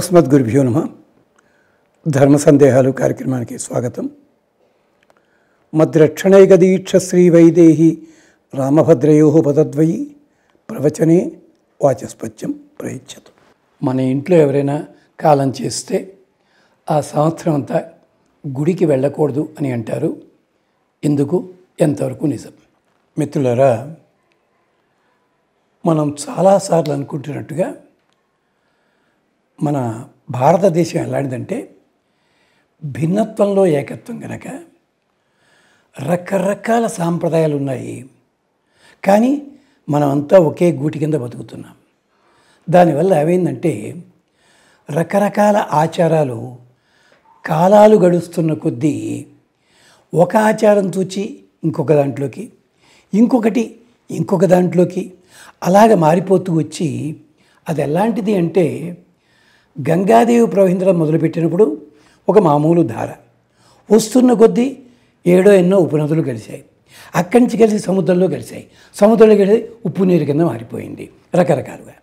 అస్మద్ గురుభ్యో నమ ధర్మ సందేహాలు కార్యక్రమానికి స్వాగతం మద్రక్షణైక దీక్ష శ్రీ వైదేహి రామభద్రయో పదద్వయి ప్రవచనే వాచస్పత్యం ప్రయత్తు మన ఇంట్లో ఎవరైనా కాలం చేస్తే ఆ సంవత్సరం అంతా గుడికి వెళ్ళకూడదు అని అంటారు ఎందుకు ఎంతవరకు నిజం మిత్రులరా మనం చాలాసార్లు అనుకుంటున్నట్టుగా మన భారతదేశం ఎలాంటిదంటే భిన్నత్వంలో ఏకత్వం కనుక రకరకాల సాంప్రదాయాలు ఉన్నాయి కానీ మనమంతా ఒకే గూటి కింద బతుకుతున్నాం దానివల్ల ఏమైందంటే రకరకాల ఆచారాలు కాలాలు గడుస్తున్న కొద్దీ ఒక ఆచారం చూచి ఇంకొక దాంట్లోకి ఇంకొకటి ఇంకొక దాంట్లోకి అలాగ మారిపోతూ వచ్చి అది ఎలాంటిది అంటే గంగాదేవి ప్రవహించడం మొదలుపెట్టినప్పుడు ఒక మామూలు ధార వస్తున్న కొద్దీ ఏడో ఎన్నో ఉపనదులు కలిశాయి అక్కడి నుంచి కలిసి సముద్రంలో కలిశాయి సముద్రంలో కలిసి ఉప్పు నీరు కింద మారిపోయింది రకరకాలుగా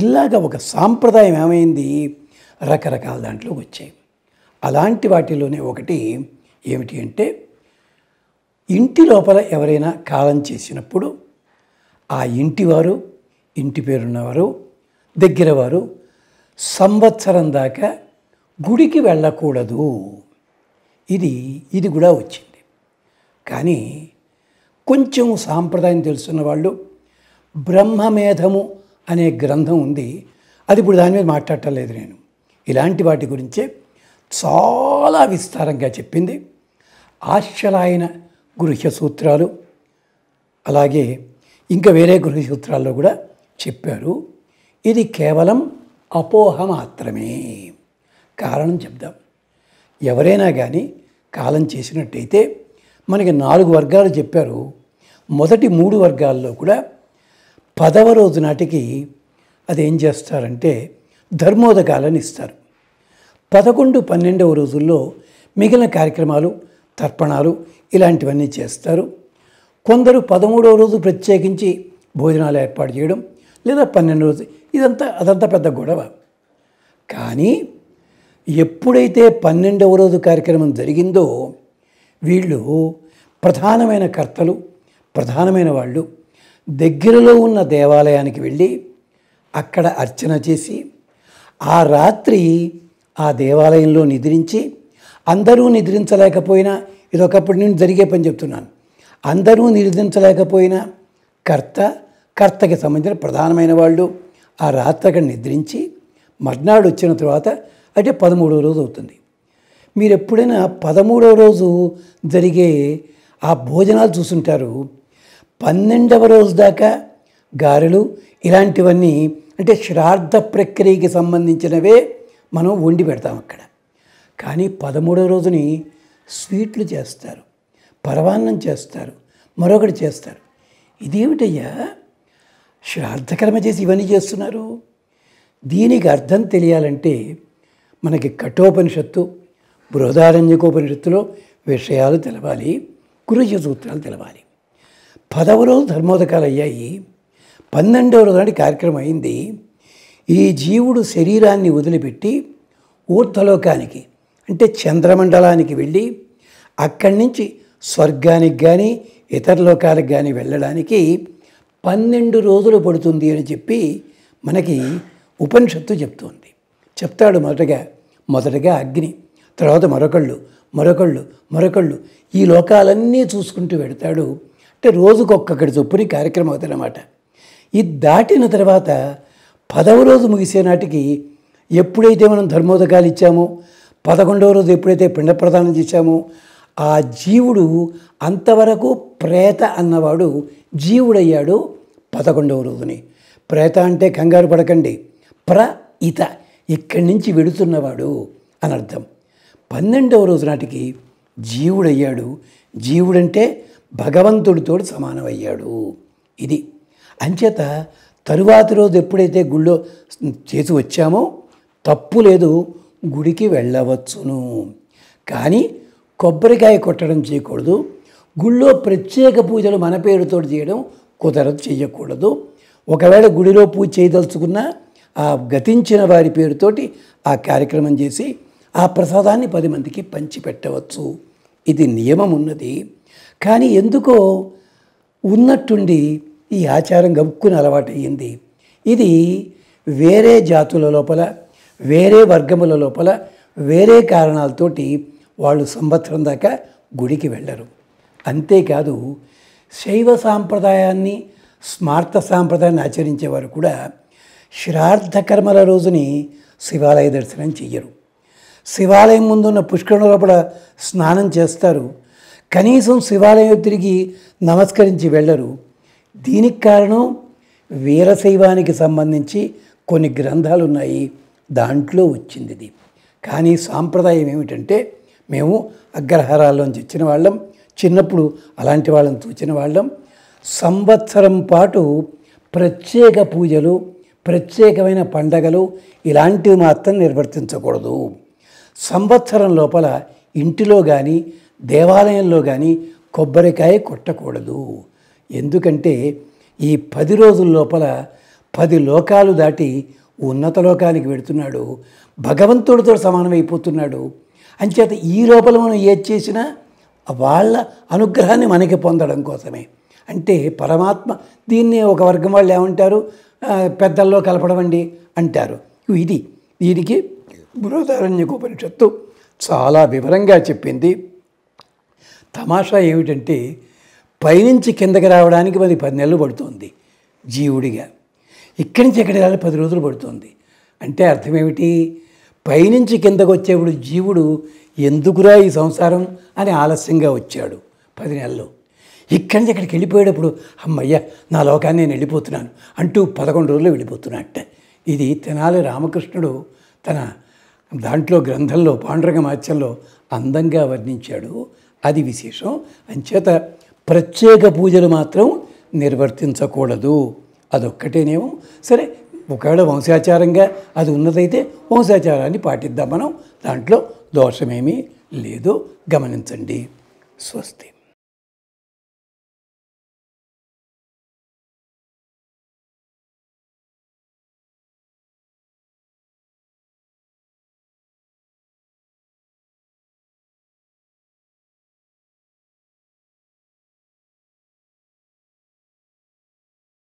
ఇలాగ ఒక సాంప్రదాయం ఏమైంది రకరకాల దాంట్లో వచ్చాయి అలాంటి వాటిలోనే ఒకటి ఏమిటి అంటే ఇంటి లోపల ఎవరైనా కాలం చేసినప్పుడు ఆ ఇంటివారు ఇంటి పేరున్నవారు దగ్గరవారు సంవత్సరం దాకా గుడికి వెళ్ళకూడదు ఇది ఇది కూడా వచ్చింది కానీ కొంచెం సాంప్రదాయం తెలుసున్న వాళ్ళు బ్రహ్మమేధము అనే గ్రంథం ఉంది అది ఇప్పుడు దాని మీద మాట్లాడటం లేదు నేను ఇలాంటి వాటి గురించే చాలా విస్తారంగా చెప్పింది ఆశ్చలాయన గృహ్య సూత్రాలు అలాగే ఇంకా వేరే గృహ సూత్రాల్లో కూడా చెప్పారు ఇది కేవలం అపోహ మాత్రమే కారణం చెప్దాం ఎవరైనా కానీ కాలం చేసినట్టయితే మనకి నాలుగు వర్గాలు చెప్పారు మొదటి మూడు వర్గాల్లో కూడా పదవ రోజు నాటికి అది ఏం చేస్తారంటే ధర్మోదకాలను ఇస్తారు పదకొండు పన్నెండవ రోజుల్లో మిగిలిన కార్యక్రమాలు తర్పణాలు ఇలాంటివన్నీ చేస్తారు కొందరు పదమూడవ రోజు ప్రత్యేకించి భోజనాలు ఏర్పాటు చేయడం లేదా పన్నెండు రోజు ఇదంతా అదంతా పెద్ద గొడవ కానీ ఎప్పుడైతే పన్నెండవ రోజు కార్యక్రమం జరిగిందో వీళ్ళు ప్రధానమైన కర్తలు ప్రధానమైన వాళ్ళు దగ్గరలో ఉన్న దేవాలయానికి వెళ్ళి అక్కడ అర్చన చేసి ఆ రాత్రి ఆ దేవాలయంలో నిద్రించి అందరూ నిద్రించలేకపోయినా ఇది ఒకప్పటి నుండి జరిగే పని చెప్తున్నాను అందరూ నిద్రించలేకపోయినా కర్త కర్తకి సంబంధించిన ప్రధానమైన వాళ్ళు ఆ రాత్రి అక్కడ నిద్రించి మర్నాడు వచ్చిన తర్వాత అంటే పదమూడవ రోజు అవుతుంది మీరు ఎప్పుడైనా పదమూడవ రోజు జరిగే ఆ భోజనాలు చూసుంటారు పన్నెండవ రోజు దాకా గారెలు ఇలాంటివన్నీ అంటే శ్రాద్ధ ప్రక్రియకి సంబంధించినవే మనం వండి పెడతాం అక్కడ కానీ పదమూడవ రోజుని స్వీట్లు చేస్తారు పరవాన్నం చేస్తారు మరొకటి చేస్తారు ఇదేమిటయ్యా శ్రాద్ధకర్మ చేసి ఇవన్నీ చేస్తున్నారు దీనికి అర్థం తెలియాలంటే మనకి కఠోపనిషత్తు బృహదారణ్యకోపనిషత్తులో విషయాలు తెలవాలి కురుజ సూత్రాలు తెలవాలి పదవ రోజు ధర్మోదకాలు అయ్యాయి పన్నెండవ రోజు నాటి కార్యక్రమం అయింది ఈ జీవుడు శరీరాన్ని వదిలిపెట్టి ఊర్ధలోకానికి అంటే చంద్రమండలానికి వెళ్ళి అక్కడి నుంచి స్వర్గానికి కానీ ఇతర లోకాలకు కానీ వెళ్ళడానికి పన్నెండు రోజులు పడుతుంది అని చెప్పి మనకి ఉపనిషత్తు చెప్తోంది చెప్తాడు మొదటగా మొదటగా అగ్ని తర్వాత మరొకళ్ళు మరొకళ్ళు మరొకళ్ళు ఈ లోకాలన్నీ చూసుకుంటూ వెడతాడు అంటే రోజుకొక్కడి చొప్పుని కార్యక్రమం అవుతుందన్నమాట ఇది దాటిన తర్వాత పదవ రోజు ముగిసే నాటికి ఎప్పుడైతే మనం ధర్మోదకాలు ఇచ్చామో పదకొండవ రోజు ఎప్పుడైతే పిండ ప్రదానం చేశామో ఆ జీవుడు అంతవరకు ప్రేత అన్నవాడు జీవుడయ్యాడు పదకొండవ రోజుని ప్రేత అంటే కంగారు పడకండి ప్ర ఇత ఇక్కడి నుంచి వెడుతున్నవాడు అని అర్థం పన్నెండవ రోజు నాటికి జీవుడయ్యాడు జీవుడంటే భగవంతుడితో సమానమయ్యాడు ఇది అంచేత తరువాతి రోజు ఎప్పుడైతే గుళ్ళో చేసి వచ్చామో తప్పు లేదు గుడికి వెళ్ళవచ్చును కానీ కొబ్బరికాయ కొట్టడం చేయకూడదు గుళ్ళో ప్రత్యేక పూజలు మన పేరుతో చేయడం కుదరదు చెయ్యకూడదు ఒకవేళ గుడిలో పూజ చేయదలుచుకున్న ఆ గతించిన వారి పేరుతోటి ఆ కార్యక్రమం చేసి ఆ ప్రసాదాన్ని పది మందికి పంచిపెట్టవచ్చు ఇది నియమం ఉన్నది కానీ ఎందుకో ఉన్నట్టుండి ఈ ఆచారం గబుక్కుని అలవాటయ్యింది ఇది వేరే జాతుల లోపల వేరే వర్గముల లోపల వేరే కారణాలతోటి వాళ్ళు సంవత్సరం దాకా గుడికి వెళ్ళరు అంతేకాదు శైవ సాంప్రదాయాన్ని స్మార్త సాంప్రదాయాన్ని ఆచరించేవారు కూడా శ్రార్థ కర్మల రోజుని శివాలయ దర్శనం చెయ్యరు శివాలయం ముందున్న పుష్కరణలో కూడా స్నానం చేస్తారు కనీసం శివాలయం తిరిగి నమస్కరించి వెళ్ళరు దీనికి కారణం వీరశైవానికి సంబంధించి కొన్ని గ్రంథాలు ఉన్నాయి దాంట్లో వచ్చింది ఇది కానీ సాంప్రదాయం ఏమిటంటే మేము అగ్రహారాల్లోంచి వచ్చిన వాళ్ళం చిన్నప్పుడు అలాంటి వాళ్ళని తోచిన వాళ్ళం సంవత్సరం పాటు ప్రత్యేక పూజలు ప్రత్యేకమైన పండగలు ఇలాంటివి మాత్రం నిర్వర్తించకూడదు సంవత్సరం లోపల ఇంటిలో కానీ దేవాలయంలో కానీ కొబ్బరికాయ కొట్టకూడదు ఎందుకంటే ఈ పది రోజుల లోపల పది లోకాలు దాటి ఉన్నత లోకానికి వెడుతున్నాడు భగవంతుడితో సమానమైపోతున్నాడు అంచేత ఈ లోపల మనం ఏది చేసినా వాళ్ళ అనుగ్రహాన్ని మనకి పొందడం కోసమే అంటే పరమాత్మ దీన్ని ఒక వర్గం వాళ్ళు ఏమంటారు పెద్దల్లో కలపడం అండి అంటారు ఇది దీనికి ఉపనిషత్తు చాలా వివరంగా చెప్పింది తమాషా ఏమిటంటే పైనుంచి కిందకి రావడానికి మరి పది నెలలు పడుతుంది జీవుడిగా ఇక్కడి నుంచి ఎక్కడికి రావాలి పది రోజులు పడుతుంది అంటే అర్థం ఏమిటి పైనుంచి కిందకు వచ్చేప్పుడు జీవుడు ఎందుకురా ఈ సంసారం అని ఆలస్యంగా వచ్చాడు పది నెలలు ఇక్కడి నుంచి ఇక్కడికి వెళ్ళిపోయేటప్పుడు అమ్మయ్యా నా లోకాన్ని నేను వెళ్ళిపోతున్నాను అంటూ పదకొండు రోజులు వెళ్ళిపోతున్నట్ట ఇది తెనాలి రామకృష్ణుడు తన దాంట్లో గ్రంథంలో పాండురంగ మాత్యంలో అందంగా వర్ణించాడు అది విశేషం అంచేత ప్రత్యేక పూజలు మాత్రం నిర్వర్తించకూడదు అదొక్కటేనేమో సరే ఒకవేళ వంశాచారంగా అది ఉన్నదైతే వంశాచారాన్ని పాటిద్దాం మనం దాంట్లో దోషమేమీ లేదు గమనించండి స్వస్తి